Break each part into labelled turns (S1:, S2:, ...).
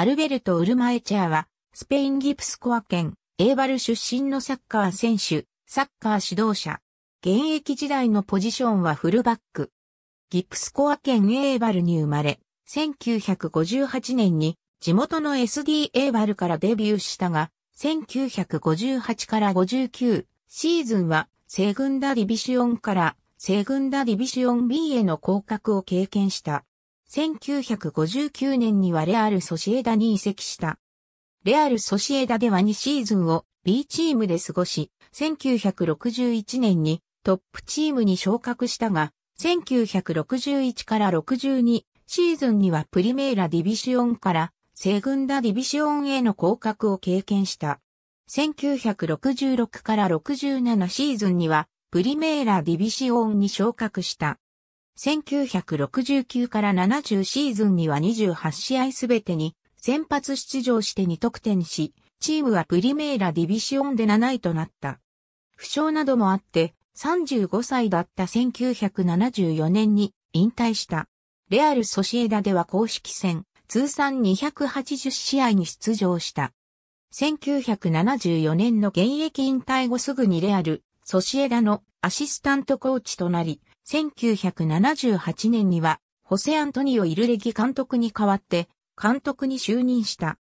S1: アルベルト・ウルマエチャーは、スペインギプスコア県、エーバル出身のサッカー選手、サッカー指導者。現役時代のポジションはフルバック。ギプスコア県エーバルに生まれ、1958年に地元の SD エーバルからデビューしたが、1958から59シーズンは、セグンダディビシオンからセグンダディビシオン B への降格を経験した。1959年にはレアル・ソシエダに移籍した。レアル・ソシエダでは2シーズンを B チームで過ごし、1961年にトップチームに昇格したが、1961から62シーズンにはプリメーラ・ディビシオンからセグンダ・ディビシオンへの降格を経験した。1966から67シーズンにはプリメーラ・ディビシオンに昇格した。1969から70シーズンには28試合すべてに先発出場して2得点し、チームはプリメーラディビシオンで7位となった。負傷などもあって、35歳だった1974年に引退した。レアル・ソシエダでは公式戦、通算280試合に出場した。1974年の現役引退後すぐにレアル、ソシエダのアシスタントコーチとなり、1978年には、ホセアントニオ・イルレギ監督に代わって、監督に就任した。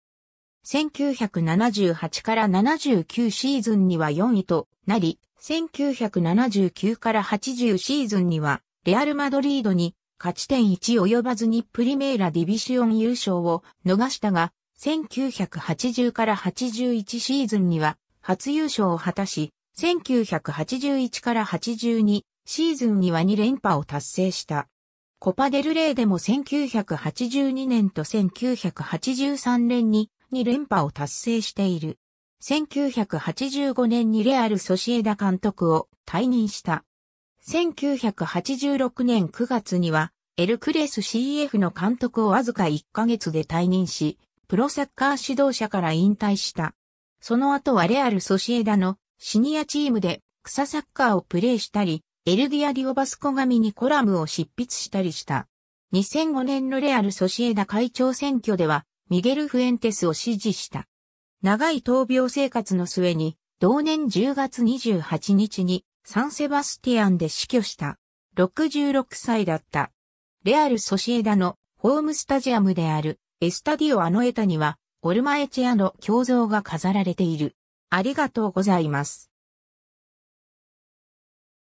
S1: 1978から79シーズンには4位となり、1979から80シーズンには、レアル・マドリードに勝ち点1及ばずにプリメーラ・ディビシオン優勝を逃したが、1980から81シーズンには初優勝を果たし、1981から82シーズンには2連覇を達成した。コパデルレーでも1982年と1983年に2連覇を達成している。1985年にレアル・ソシエダ監督を退任した。1986年9月には、エルクレス CF の監督をわずか1ヶ月で退任し、プロサッカー指導者から引退した。その後はレアル・ソシエダのシニアチームで草サッカーをプレーしたり、エルディア・ディオバスコ神にコラムを執筆したりした。2005年のレアル・ソシエダ会長選挙では、ミゲル・フエンテスを支持した。長い闘病生活の末に、同年10月28日にサンセバスティアンで死去した。66歳だった。レアル・ソシエダのホームスタジアムであるエスタディオ・アノエタには、オルマエチェアの胸像が飾られている。ありがとうございます。